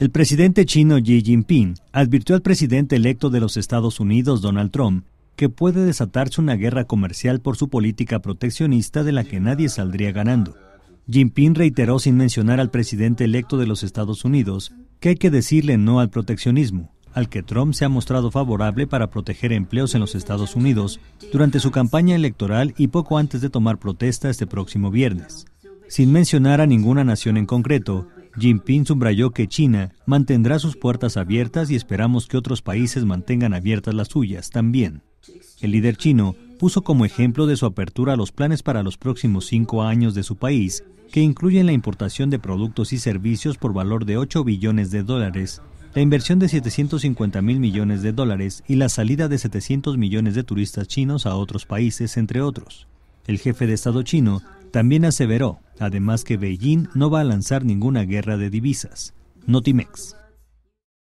El presidente chino Xi Jinping advirtió al presidente electo de los Estados Unidos, Donald Trump, que puede desatarse una guerra comercial por su política proteccionista de la que nadie saldría ganando. Jinping reiteró sin mencionar al presidente electo de los Estados Unidos que hay que decirle no al proteccionismo, al que Trump se ha mostrado favorable para proteger empleos en los Estados Unidos durante su campaña electoral y poco antes de tomar protesta este próximo viernes. Sin mencionar a ninguna nación en concreto, Jinping subrayó que China mantendrá sus puertas abiertas y esperamos que otros países mantengan abiertas las suyas también. El líder chino puso como ejemplo de su apertura los planes para los próximos cinco años de su país, que incluyen la importación de productos y servicios por valor de 8 billones de dólares, la inversión de 750 mil millones de dólares y la salida de 700 millones de turistas chinos a otros países, entre otros. El jefe de Estado chino también aseveró Además que Beijing no va a lanzar ninguna guerra de divisas, Notimex.